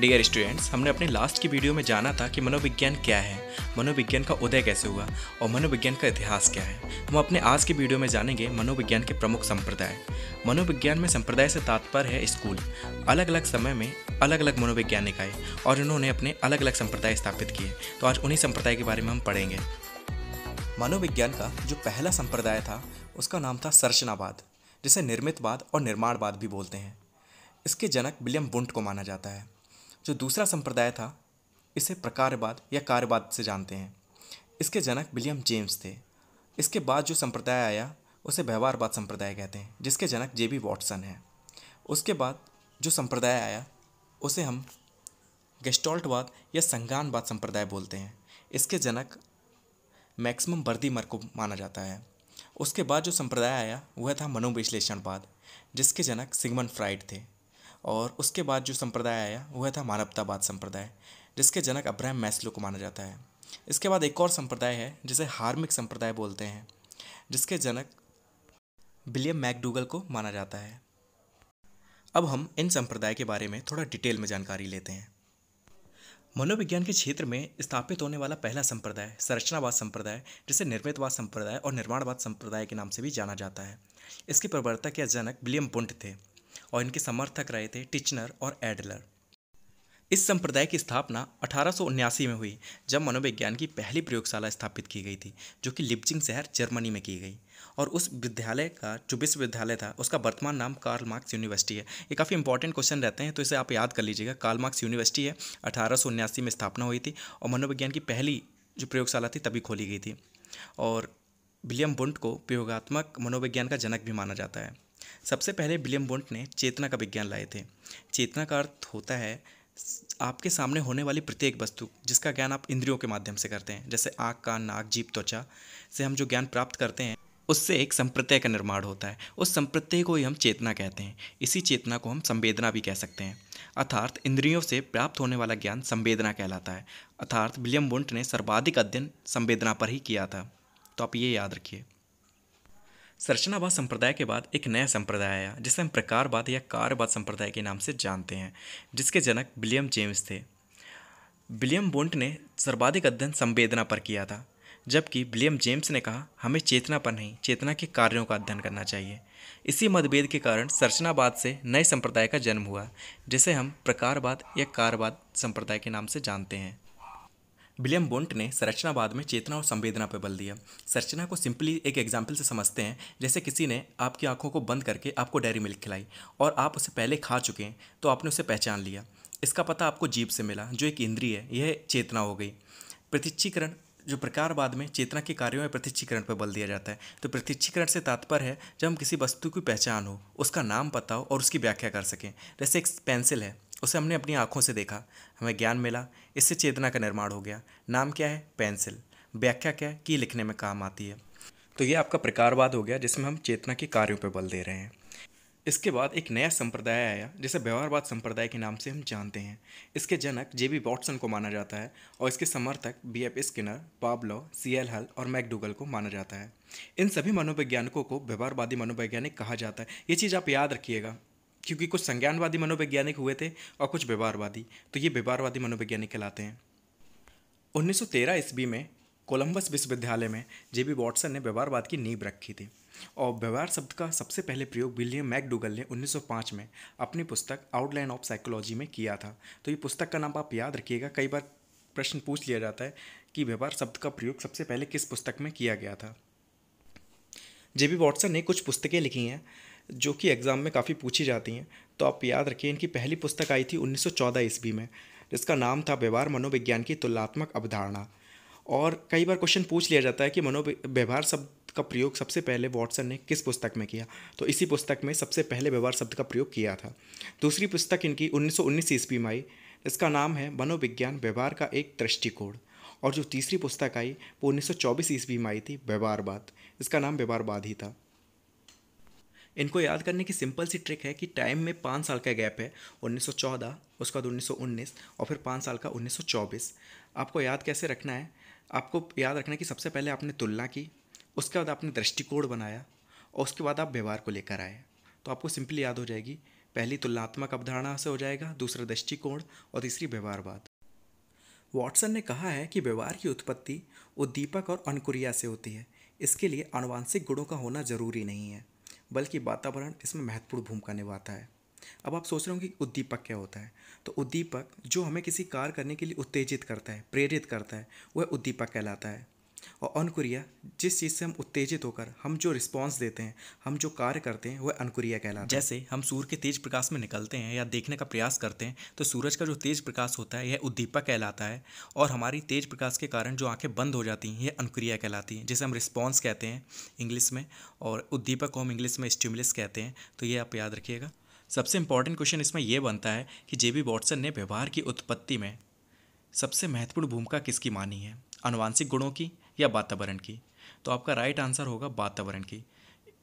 dear students हमने अपने last की वीडियो में जाना था कि मनोविज्ञान क्या है मनोविज्ञान का उदय कैसे हुआ और मनोविज्ञान का इतिहास क्या है हम अपने आज की वीडियो में जानेंगे मनोविज्ञान के प्रमुख संप्रदाय मनोविज्ञान में संप्रदाय से तात्पर्य है स्कूल अलग अलग समय में अलग अलग मनोविज्ञानिक आए और इन्होंने अपने अलग अलग संप्रदाय स्थापित किए तो आज उन्हीं संप्रदाय के बारे में हम पढ़ेंगे मनोविज्ञान का जो पहला संप्रदाय था उसका नाम था सर्चनावाद जिसे निर्मितवाद और निर्माणवाद भी बोलते हैं इसके जनक विलियम बुंट को माना जाता है जो दूसरा संप्रदाय था इसे प्रकारवाद या कार्यवाद से जानते हैं इसके जनक विलियम जेम्स थे इसके बाद जो संप्रदाय आया उसे व्यवहारवाद संप्रदाय कहते हैं जिसके जनक जे बी वॉटसन है उसके बाद जो संप्रदाय आया उसे हम गेस्टॉल्टवाद या संज्ञानवाद संप्रदाय बोलते हैं इसके जनक मैक्सिमम बर्दीमर को माना जाता है उसके बाद जो संप्रदाय आया वह था मनोविश्लेषणवाद जिसके जनक सिगमन फ्राइड थे और उसके बाद जो संप्रदाय आया वह था मानवतावाद संप्रदाय जिसके जनक अब्राहम मैस्लो को माना जाता है इसके बाद एक और संप्रदाय है जिसे हार्मिक संप्रदाय बोलते हैं जिसके जनक विलियम मैकडूगल को माना जाता है अब हम इन संप्रदाय के बारे में थोड़ा डिटेल में जानकारी लेते हैं मनोविज्ञान के क्षेत्र में स्थापित होने वाला पहला संप्रदाय संरचनावाद संप्रदाय जिसे निर्मितवाद संप्रदाय और निर्माणवाद संप्रदाय के नाम से भी जाना जाता है इसके प्रवर्तक या जनक विलियम पुंट थे और इनके समर्थक रहे थे टिचनर और एडलर इस संप्रदाय की स्थापना अठारह में हुई जब मनोविज्ञान की पहली प्रयोगशाला स्थापित की गई थी जो कि लिप्जिंग शहर जर्मनी में की गई और उस विद्यालय का जो विश्वविद्यालय था उसका वर्तमान नाम कार्ल मार्क्स यूनिवर्सिटी है ये काफ़ी इंपॉर्टेंट क्वेश्चन रहते हैं तो इसे आप याद कर लीजिएगा कार्ल मार्क्स यूनिवर्सिटी है अठारह में स्थापना हुई थी और मनोविज्ञान की पहली जो प्रयोगशाला थी तभी खोली गई थी और विलियम बुंट को प्रयोगात्मक मनोविज्ञान का जनक भी माना जाता है सबसे पहले विलियम बोन्ट ने चेतना का विज्ञान लाए थे चेतना का अर्थ होता है आपके सामने होने वाली प्रत्येक वस्तु जिसका ज्ञान आप इंद्रियों के माध्यम से करते हैं जैसे आँख का नाक जीप त्वचा से हम जो ज्ञान प्राप्त करते हैं उससे एक संप्रत्यय का निर्माण होता है उस संप्रत्यय को ही हम चेतना कहते हैं इसी चेतना को हम संवेदना भी कह सकते हैं अर्थात इंद्रियों से प्राप्त होने वाला ज्ञान संवेदना कहलाता है अर्थात विलियम बुंट ने सर्वाधिक अध्ययन संवेदना पर ही किया था तो आप ये याद रखिए संरचनावाद संप्रदाय के बाद एक नया संप्रदाय आया जिसे हम प्रकारवाद या कार्यवाद संप्रदाय के नाम से जानते हैं जिसके जनक विलियम जेम्स थे विलियम बोंट ने सर्वाधिक अध्ययन संवेदना पर किया था जबकि विलियम जेम्स ने कहा हमें चेतना पर नहीं चेतना के कार्यों का अध्ययन करना चाहिए इसी मतभेद के कारण संरचनावाद से नए संप्रदाय का जन्म हुआ जिसे हम प्रकारवाद या कारवाद संप्रदाय के नाम से जानते हैं विलियम बोंट ने संरचनावाद में चेतना और संवेदना पर बल दिया संरचना को सिंपली एक एग्जाम्पल से समझते हैं जैसे किसी ने आपकी आंखों को बंद करके आपको डेयरी मिल्क खिलाई और आप उसे पहले खा चुके हैं तो आपने उसे पहचान लिया इसका पता आपको जीभ से मिला जो एक इंद्री है यह चेतना हो गई प्रतीक्षीकरण जो प्रकारवाद में चेतना के कार्यों में प्रतीक्षीकरण पर बल दिया जाता है तो प्रतीक्षीकरण से तात्पर्य है जब हम किसी वस्तु की पहचान हो उसका नाम पता हो और उसकी व्याख्या कर सकें जैसे एक पेंसिल है उसे हमने अपनी आँखों से देखा हमें ज्ञान मिला इससे चेतना का निर्माण हो गया नाम क्या है पेंसिल व्याख्या क्या है कि लिखने में काम आती है तो ये आपका प्रकारवाद हो गया जिसमें हम चेतना के कार्यों पर बल दे रहे हैं इसके बाद एक नया संप्रदाय आया जिसे व्यवहारवाद संप्रदाय के नाम से हम जानते हैं इसके जनक जे बी वॉटसन को माना जाता है और इसके समर्थक B F Skinner Pavlov C L Hull और मैकडूगल को माना जाता है इन सभी मनोवैज्ञानिकों को व्यवहारवादी मनोवैज्ञानिक कहा जाता है ये चीज़ आप याद रखिएगा क्योंकि कुछ संज्ञानवादी मनोवैज्ञानिक हुए थे और कुछ व्यवहारवादी तो ये व्यवहारवादी मनोवैज्ञानिक कहलाते हैं 1913 ईस्वी में कोलंबस विश्वविद्यालय में जे बी वॉटसन ने व्यवहारवाद की नींव रखी थी और व्यवहार शब्द का सबसे पहले प्रयोग विलियम मैकडूगल ने 1905 में अपनी पुस्तक आउटलाइन ऑफ साइकोलॉजी में किया था तो ये पुस्तक का नाम आप याद रखिएगा कई बार प्रश्न पूछ लिया जाता है कि व्यवहार शब्द का प्रयोग सबसे पहले किस पुस्तक में किया गया था जे बी वॉटसन ने कुछ पुस्तकें लिखी हैं जो कि एग्ज़ाम में काफ़ी पूछी जाती हैं तो आप याद रखिए इनकी पहली पुस्तक आई थी 1914 ईस्वी में जिसका नाम था व्यवहार मनोविज्ञान की तुलनात्मक अवधारणा और कई बार क्वेश्चन पूछ लिया जाता है कि मनोव्यवहार शब्द का प्रयोग सबसे पहले वॉटसन ने किस पुस्तक में किया तो इसी पुस्तक में सबसे पहले व्यवहार शब्द का प्रयोग किया था दूसरी पुस्तक इनकी 1919 ईस्वी में आई इसका नाम है मनोविज्ञान व्यवहार का एक दृष्टिकोण और जो तीसरी पुस्तक आई वो 1924 ईस्वी में आई थी व्यवहारवाद इसका नाम व्यवहारवाद ही था इनको याद करने की सिंपल सी ट्रिक है कि टाइम में पाँच साल का गैप है 1914 उसके बाद 1919 और फिर पाँच साल का 1924 आपको याद कैसे रखना है आपको याद रखना है कि सबसे पहले आपने तुलना की उसके बाद आपने दृष्टिकोण बनाया और उसके बाद आप व्यवहार को लेकर आए तो आपको सिंपली याद हो जाएगी पहली तुलनात्मक अवधारणा से हो जाएगा दूसरा दृष्टिकोण और तीसरी व्यवहारवाद वॉटसन ने कहा है कि व्यवहार की उत्पत्ति उद्दीपक और अनुकुरिया से होती है इसके लिए अनुवांशिक गुणों का होना जरूरी नहीं है बल्कि वातावरण इसमें महत्वपूर्ण भूमिका निभाता है अब आप सोच रहे होंगे कि उद्दीपक क्या होता है तो उद्दीपक जो हमें किसी कार्य करने के लिए उत्तेजित करता है प्रेरित करता है वह उद्दीपक कहलाता है और अनकुरिया जिस चीज़ से हम उत्तेजित होकर हम जो रिस्पॉन्स देते हैं हम जो कार्य करते हैं वह अनकुरिया कहलाता जैसे है जैसे हम सूर्य के तेज प्रकाश में निकलते हैं या देखने का प्रयास करते हैं तो सूरज का जो तेज प्रकाश होता है यह उद्दीपक कहलाता है और हमारी तेज प्रकाश के कारण जो आँखें बंद हो जाती हैं यह अनुक्रिया कहलाती हैं जिसे हम रिस्पॉन्स कहते हैं इंग्लिश में और उद्दीपक को हम इंग्लिश में स्टिमुलस कहते हैं तो ये आप याद रखिएगा सबसे इंपॉर्टेंट क्वेश्चन इसमें यह बनता है कि जे बी वॉटसन ने व्यवहार की उत्पत्ति में सबसे महत्वपूर्ण भूमिका किसकी मानी है अनुवांशिक गुणों की या वातावरण की तो आपका राइट आंसर होगा वातावरण की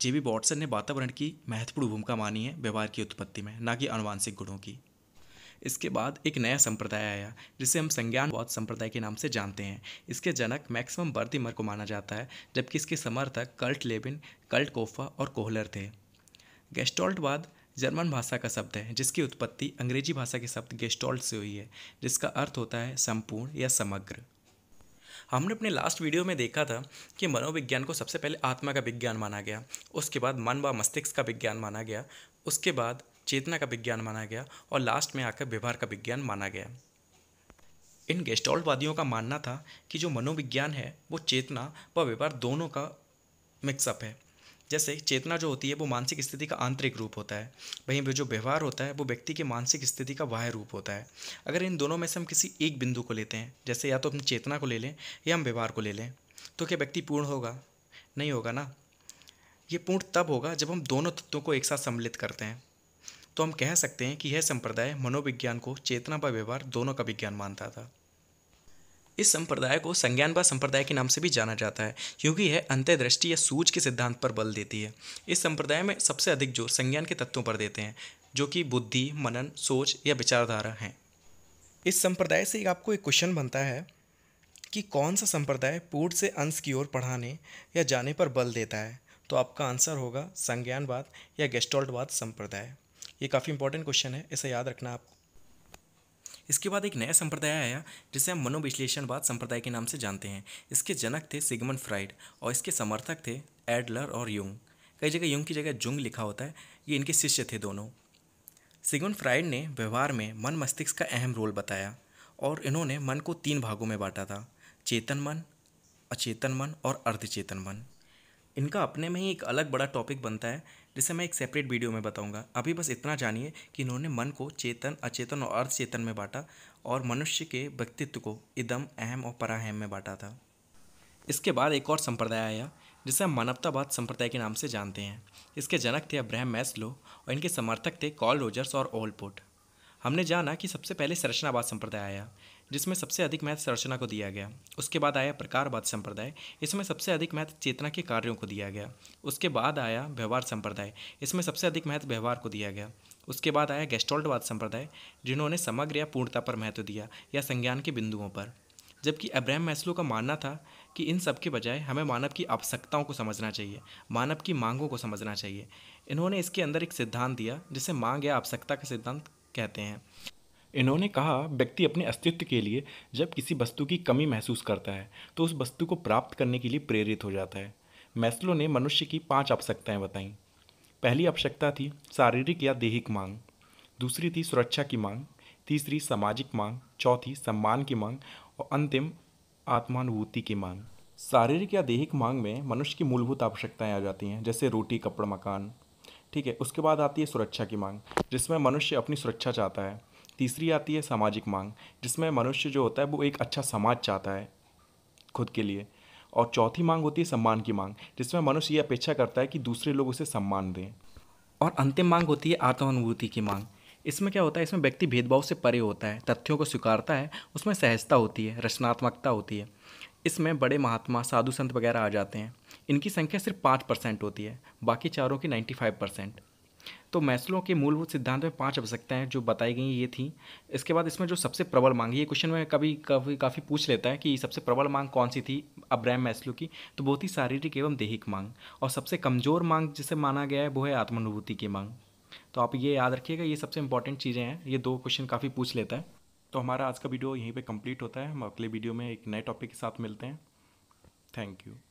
जे बी वॉटसन ने वातावरण की महत्वपूर्ण भूमिका मानी है व्यवहार की उत्पत्ति में ना कि अनुवांशिक गुणों की इसके बाद एक नया संप्रदाय आया जिसे हम संज्ञानवाद संप्रदाय के नाम से जानते हैं इसके जनक मैक्सिमम बर्तिमर को माना जाता है जबकि इसके समर्थक कल्ट लेबिन कल्ट कोफा और कोहलर थे गेस्टोल्टवाद जर्मन भाषा का शब्द है जिसकी उत्पत्ति अंग्रेजी भाषा के शब्द गेस्टोल्ट से हुई है जिसका अर्थ होता है संपूर्ण या समग्र हमने अपने लास्ट वीडियो में देखा था कि मनोविज्ञान को सबसे पहले आत्मा का विज्ञान माना गया उसके बाद मन व मस्तिष्क का विज्ञान माना गया उसके बाद चेतना का विज्ञान माना गया और लास्ट में आकर व्यवहार का विज्ञान माना गया इन गेस्टॉल्टवादियों का मानना था कि जो मनोविज्ञान है वो चेतना व व्यवहार दोनों का मिक्सअप है जैसे चेतना जो होती है वो मानसिक स्थिति का आंतरिक रूप होता है वहीं जो व्यवहार होता है वो व्यक्ति की मानसिक स्थिति का बाह्य रूप होता है अगर इन दोनों में से हम किसी एक बिंदु को लेते हैं जैसे या तो हम चेतना को ले लें या हम व्यवहार को ले लें तो क्या व्यक्ति पूर्ण होगा नहीं होगा ना ये पूर्ण तब होगा जब हम दोनों तत्वों को एक साथ सम्मिलित करते हैं तो हम कह सकते हैं कि यह संप्रदाय मनोविज्ञान को चेतना व व्यवहार दोनों का विज्ञान मानता था इस संप्रदाय को संज्ञानवाद संप्रदाय के नाम से भी जाना जाता है क्योंकि यह अंत्यदृष्टि या सूझ के सिद्धांत पर बल देती है इस संप्रदाय में सबसे अधिक जोर संज्ञान के तत्वों पर देते हैं जो कि बुद्धि मनन सोच या विचारधारा हैं इस संप्रदाय से आपको एक क्वेश्चन बनता है कि कौन सा संप्रदाय पूर्ण से अंश की ओर पढ़ाने या जाने पर बल देता है तो आपका आंसर होगा संज्ञानवाद या गेस्टोल्टवाद संप्रदाय ये काफ़ी इंपॉर्टेंट क्वेश्चन है इसे याद रखना आपको इसके बाद एक नया संप्रदाय आया जिसे हम मनोविश्लेषणवाद संप्रदाय के नाम से जानते हैं इसके जनक थे सिगमन फ्राइड और इसके समर्थक थे एडलर और यूंग कई जगह यूंग की जगह जुंग लिखा होता है ये इनके शिष्य थे दोनों सिगमन फ्राइड ने व्यवहार में मन मस्तिष्क का अहम रोल बताया और इन्होंने मन को तीन भागों में बांटा था चेतन मन अचेतन मन और अर्धचेतन मन इनका अपने में ही एक अलग बड़ा टॉपिक बनता है जिसे मैं एक सेपरेट वीडियो में बताऊंगा अभी बस इतना जानिए कि इन्होंने मन को चेतन अचेतन और अर्धचेतन में बांटा और मनुष्य के व्यक्तित्व को इदम अहम और पराहम में बांटा था इसके बाद एक और संप्रदाय आया जिसे हम मानवतावाद संप्रदाय के नाम से जानते हैं इसके जनक थे अब्राहम मैस्लो और इनके समर्थक थे कॉल रोजर्स और ओलपोट हमने जाना कि सबसे पहले संरचनावाद संप्रदाय आया जिसमें सबसे अधिक महत्व संरचना को दिया गया उसके बाद आया प्रकारवाद संप्रदाय इसमें सबसे अधिक महत्व चेतना के कार्यों को दिया गया उसके बाद आया व्यवहार संप्रदाय इसमें सबसे अधिक महत्व व्यवहार को दिया गया उसके बाद आया गेस्टोल्टवाद संप्रदाय जिन्होंने समग्र या पूर्णता पर महत्व दिया या संज्ञान के बिंदुओं पर जबकि अब्राहम मैस्लो का मानना था कि इन सब के बजाय हमें मानव की आवश्यकताओं को समझना चाहिए मानव की मांगों को समझना चाहिए इन्होंने इसके अंदर एक सिद्धांत दिया जिसे मांग या आवश्यकता का सिद्धांत कहते हैं इन्होंने कहा व्यक्ति अपने अस्तित्व के लिए जब किसी वस्तु की कमी महसूस करता है तो उस वस्तु को प्राप्त करने के लिए प्रेरित हो जाता है मैस्लो ने मनुष्य की पांच आवश्यकताएं बताईं पहली आवश्यकता थी शारीरिक या देहिक मांग दूसरी थी सुरक्षा की मांग तीसरी सामाजिक मांग चौथी सम्मान की मांग और अंतिम आत्मानुभूति की मांग शारीरिक या देहिक मांग में मनुष्य की मूलभूत आवश्यकताएं आ जाती हैं जैसे रोटी कपड़ा मकान ठीक है उसके बाद आती है सुरक्षा की मांग जिसमें मनुष्य अपनी सुरक्षा चाहता है तीसरी आती है सामाजिक मांग जिसमें मनुष्य जो होता है वो एक अच्छा समाज चाहता है खुद के लिए और चौथी मांग होती है सम्मान की मांग जिसमें मनुष्य ये अपेक्षा करता है कि दूसरे लोग उसे सम्मान दें और अंतिम मांग होती है आत्मानुभूति की मांग इसमें क्या होता है इसमें व्यक्ति भेदभाव से परे होता है तथ्यों को स्वीकारता है उसमें सहजता होती है रचनात्मकता होती है इसमें बड़े महात्मा साधु संत वगैरह आ जाते हैं इनकी संख्या सिर्फ पाँच परसेंट होती है बाकी चारों की नाइन्टी फाइव परसेंट तो मैसलों के मूलभूत सिद्धांत में पांच आवश्यकताएं जो बताई गई ये थी इसके बाद इसमें जो सबसे प्रबल मांग ये क्वेश्चन में कभी कभी काफ़ी पूछ लेता है कि सबसे प्रबल मांग कौन सी थी अब्राहम मैसलो की तो बहुत ही शारीरिक एवं दैहिक मांग और सबसे कमज़ोर मांग जिसे माना गया है वो है आत्मानुभूति की मांग तो आप ये याद रखिएगा ये सबसे इंपॉर्टेंट चीज़ें हैं ये दो क्वेश्चन काफ़ी पूछ लेता है तो हमारा आज का वीडियो यहीं पर कंप्लीट होता है हम अगले वीडियो में एक नए टॉपिक के साथ मिलते हैं थैंक यू